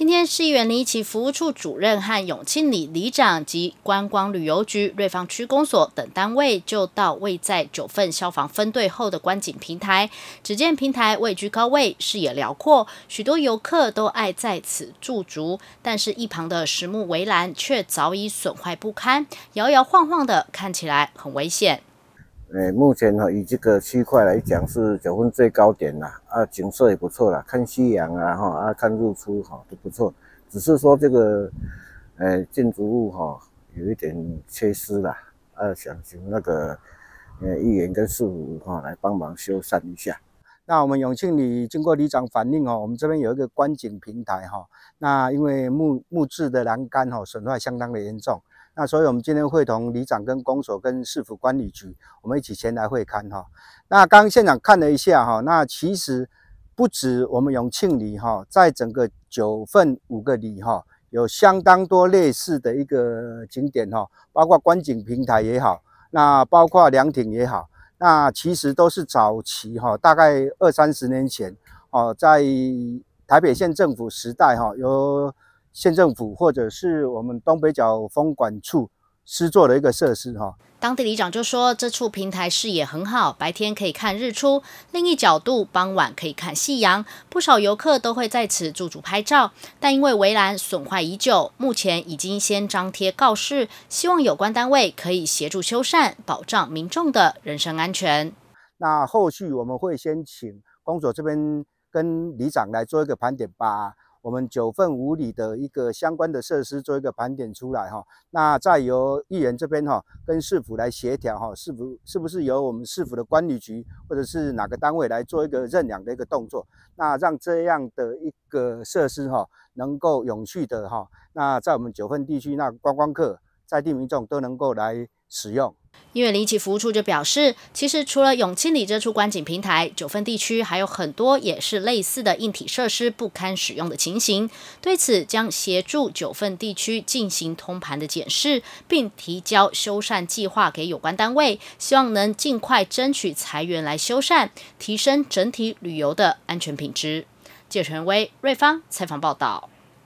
今天市园林局服务处主任和永庆里里长及观光旅游局瑞芳区公所等单位，就到位在九份消防分队后的观景平台。只见平台位居高位，视野辽阔，许多游客都爱在此驻足。但是，一旁的实木围栏却早已损坏不堪，摇摇晃晃的，看起来很危险。哎，目前哈，以这个区块来讲是九份最高点啦，啊，景色也不错啦，看夕阳啊，哈，啊，看日出哈都不错。只是说这个，呃，建筑物哈有一点缺失啦，啊，想请那个，呃，议员跟师傅哈来帮忙修缮一下。那我们永庆里经过里长反映哦，我们这边有一个观景平台哈，那因为木木质的栏杆哈损坏相当的严重。那所以，我们今天会同里长、跟公所、跟市府管理局，我们一起前来会勘哈。那刚现场看了一下哈，那其实不止我们永庆里哈，在整个九份五个里哈，有相当多类似的一个景点哈，包括观景平台也好，那包括凉亭也好，那其实都是早期哈，大概二三十年前哦，在台北县政府时代哈有。县政府或者是我们东北角风管处施作的一个设施哈。当地里长就说，这处平台视野很好，白天可以看日出，另一角度傍晚可以看夕阳。不少游客都会在此驻足拍照，但因为围栏损坏已久，目前已经先张贴告示，希望有关单位可以协助修缮，保障民众的人身安全。那后续我们会先请公所这边跟里长来做一个盘点吧。我们九份五里的一个相关的设施做一个盘点出来哈，那再由议员这边哈跟市府来协调哈，市府是不是由我们市府的管理局或者是哪个单位来做一个认养的一个动作，那让这样的一个设施哈能够永续的哈，那在我们九份地区那观光客在地民众都能够来使用。因为林奇服务处就表示，其实除了永庆里这处观景平台，九份地区还有很多也是类似的硬体设施不堪使用的情形。对此，将协助九份地区进行通盘的检视，并提交修缮计划给有关单位，希望能尽快争取裁员来修缮，提升整体旅游的安全品质。借权威瑞芳采访报道。